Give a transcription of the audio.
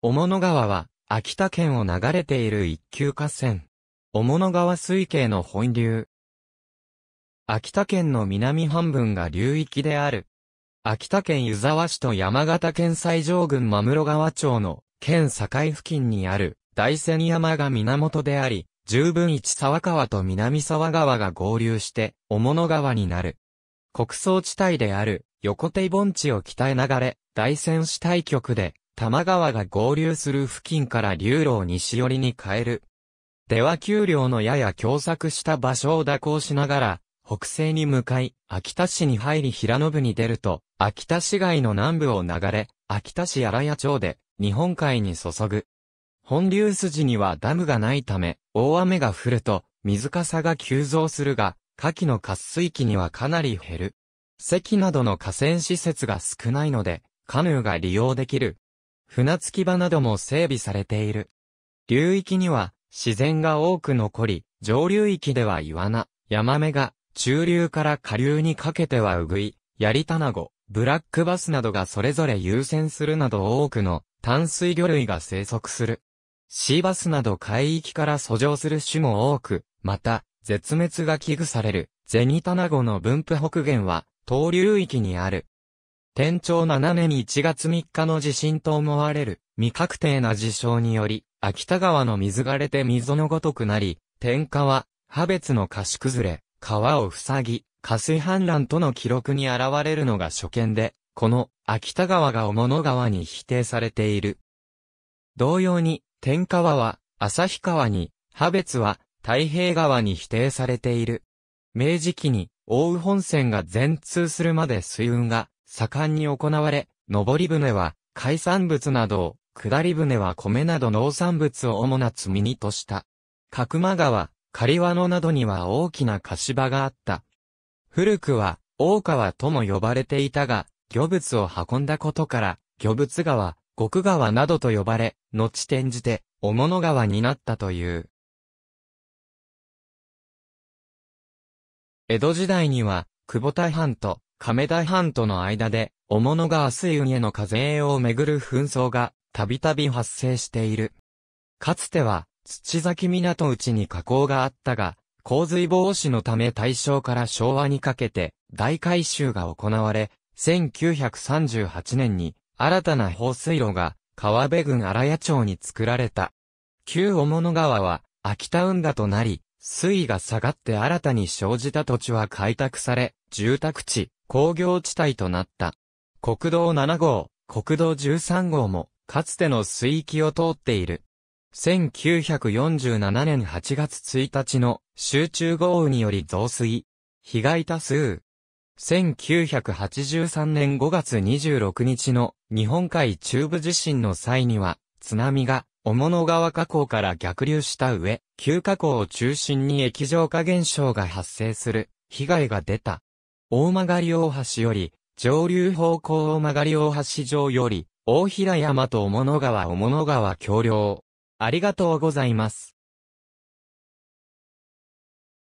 雄物川は、秋田県を流れている一級河川。雄物川水系の本流。秋田県の南半分が流域である。秋田県湯沢市と山形県西条郡真室川町の県境付近にある大仙山が源であり、十分一沢川と南沢川が合流して雄物川になる。国葬地帯である横手盆地を北へ流れ、大仙市対局で多摩川が合流する付近から流路を西寄りに変える。では丘陵のやや狭窄した場所を蛇行しながら、北西に向かい、秋田市に入り平野部に出ると、秋田市街の南部を流れ、秋田市荒谷町で、日本海に注ぐ。本流筋にはダムがないため、大雨が降ると、水かさが急増するが、下記の滑水期にはかなり減る。関などの河川施設が少ないので、カヌーが利用できる船着き場なども整備されている。流域には自然が多く残り、上流域ではイワナ、ヤマメが、中流から下流にかけてはウグイ、ヤリタナゴ、ブラックバスなどがそれぞれ優先するなど多くの淡水魚類が生息する。シーバスなど海域から遡上する種も多く、また、絶滅が危惧される、ゼニタナゴの分布北限は、東流域にある、天長7年1月3日の地震と思われる未確定な事象により、秋田川の水がれて溝のごとくなり、天下は、破別の貸し崩れ、川を塞ぎ、河水氾濫との記録に現れるのが初見で、この秋田川が小物川に否定されている。同様に、天川は、旭川に、破別は、太平川に否定されている。明治期に、奥羽本線が全通するまで水運が盛んに行われ、上り船は海産物などを、下り船は米など農産物を主な積み荷とした。角間川、狩輪野などには大きな貸し場があった。古くは、大川とも呼ばれていたが、漁物を運んだことから、漁物川、極川などと呼ばれ、後転じて、お物川になったという。江戸時代には、久保田藩と亀田藩との間で、お物川水運への課税をめぐる紛争が、たびたび発生している。かつては、土崎港内に河口があったが、洪水防止のため大正から昭和にかけて、大改修が行われ、1938年に、新たな放水路が、川辺郡荒谷町に作られた。旧小物川は、秋田運河となり、水位が下がって新たに生じた土地は開拓され、住宅地、工業地帯となった。国道7号、国道13号も、かつての水域を通っている。1947年8月1日の集中豪雨により増水。被害多数。1983年5月26日の日本海中部地震の際には、津波が、小物川河口から逆流した上、旧河口を中心に液状化現象が発生する、被害が出た。大曲大橋より、上流方向大曲大橋上より、大平山と小物川小物川橋梁。ありがとうございます。